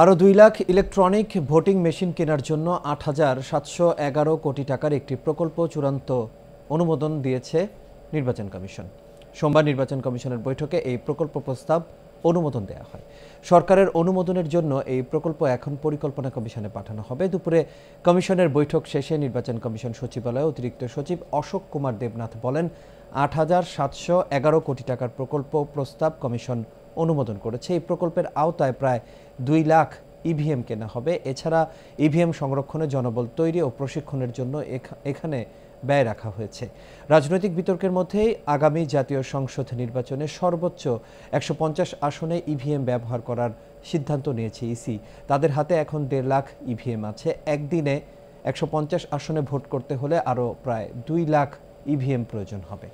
আরও দুই lakh electronic voting machine কেনার জন্য আট হাজার সাতশো এগারো কোটি টাকার একটি প্রকল্প চূড়ান্ত অনুমোদন দিয়েছে নির্বাচন কমিশন সোমবার নির্বাচন কমিশনের বৈঠকে এই প্রকল্প প্রস্তাব অনুমোদন দেওয়া হয় সরকারের অনুমোদনের জন্য এই প্রকল্প এখন পরিকল্পনা কমিশনে পাঠানো হবে দুপুরে কমিশনের বৈঠক শেষে নির্বাচন কমিশন সচিবালয়ে অতিরিক্ত সচিব অশোক কুমার দেবনাথ বলেন আট হাজার সাতশো এগারো কোটি টাকার প্রকল্প প্রস্তাব কমিশন অনুমোদন করেছে এই প্রকল্পের আওতায় প্রায় দুই লাখ ইভিএম e কেনা হবে এছাড়া ইভিএম e সংরক্ষণে জনবল তৈরি ও প্রশিক্ষণের জন্য এখানে ব্যয় রাখা হয়েছে রাজনৈতিক বিতর্কের মধ্যেই আগামী জাতীয় সংসদ নির্বাচনে সর্বোচ্চ একশো আসনে ইভিএম e ব্যবহার করার সিদ্ধান্ত নিয়েছে ইসি তাদের হাতে এখন দেড় লাখ ইভিএম আছে একদিনে একশো আসনে ভোট করতে হলে আরও প্রায় দুই লাখ ইভিএম প্রয়োজন হবে